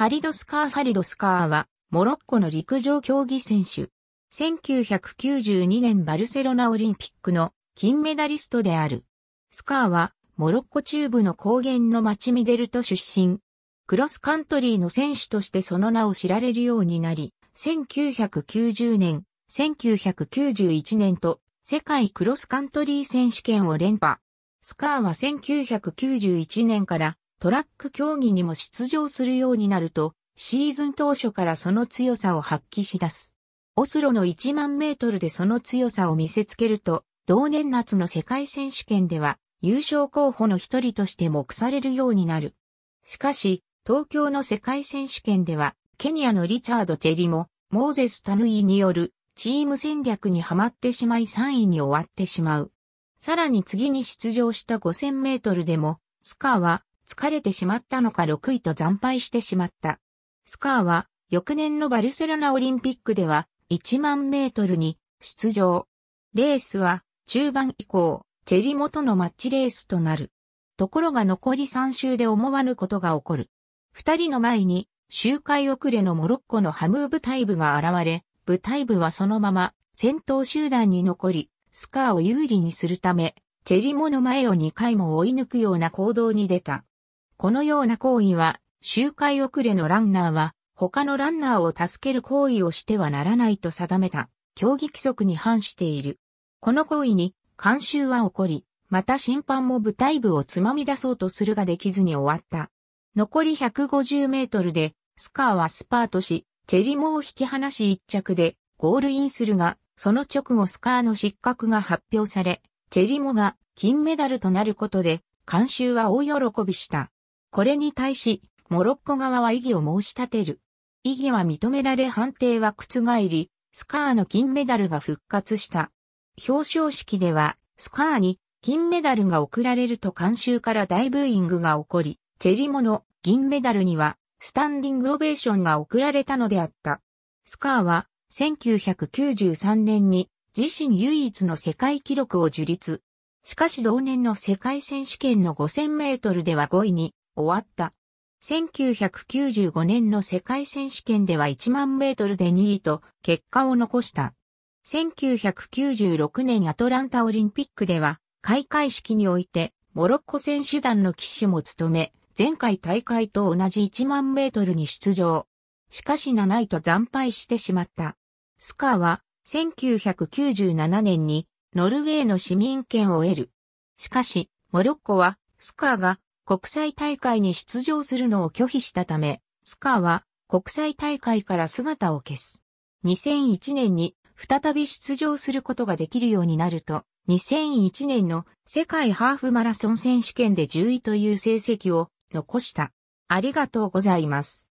ハリドスカー・ハリドスカーは、モロッコの陸上競技選手。1992年バルセロナオリンピックの金メダリストである。スカーは、モロッコ中部の高原の町ミデルト出身。クロスカントリーの選手としてその名を知られるようになり、1990年、1991年と世界クロスカントリー選手権を連覇。スカーは1991年からトラック競技にも出場するようになると、シーズン当初からその強さを発揮し出す。オスロの1万メートルでその強さを見せつけると、同年夏の世界選手権では優勝候補の一人として目されるようになる。しかし、東京の世界選手権では、ケニアのリチャード・チェリも、モーゼス・タヌイによるチーム戦略にはまってしまい3位に終わってしまう。さらに次に出場した5000メートルでも、スカは疲れてしまったのか6位と惨敗してしまった。スカーは、翌年のバルセロナオリンピックでは、1万メートルに出場。レースは、中盤以降、チェリモとのマッチレースとなる。ところが残り3周で思わぬことが起こる。二人の前に、周回遅れのモロッコのハムー部隊部が現れ、部隊部はそのまま、戦闘集団に残り、スカーを有利にするため、チェリモの前を2回も追い抜くような行動に出た。このような行為は、周回遅れのランナーは、他のランナーを助ける行為をしてはならないと定めた、競技規則に反している。この行為に、監修は起こり、また審判も舞台部をつまみ出そうとするができずに終わった。残り150メートルで、スカーはスパートし、チェリモを引き離し一着で、ゴールインするが、その直後スカーの失格が発表され、チェリモが金メダルとなることで、監修は大喜びした。これに対し、モロッコ側は異議を申し立てる。異議は認められ判定は覆り、スカーの金メダルが復活した。表彰式では、スカーに金メダルが贈られると監修から大ブーイングが起こり、チェリモの銀メダルにはスタンディングオベーションが贈られたのであった。スカーは1993年に自身唯一の世界記録を樹立。しかし同年の世界選手権の5000メートルでは5位に終わった。1995年の世界選手権では1万メートルで2位と結果を残した。1996年アトランタオリンピックでは開会式においてモロッコ選手団の騎手も務め、前回大会と同じ1万メートルに出場。しかし7位と惨敗してしまった。スカーは1997年にノルウェーの市民権を得る。しかし、モロッコはスカーが国際大会に出場するのを拒否したため、スカーは国際大会から姿を消す。2001年に再び出場することができるようになると、2001年の世界ハーフマラソン選手権で10位という成績を残した。ありがとうございます。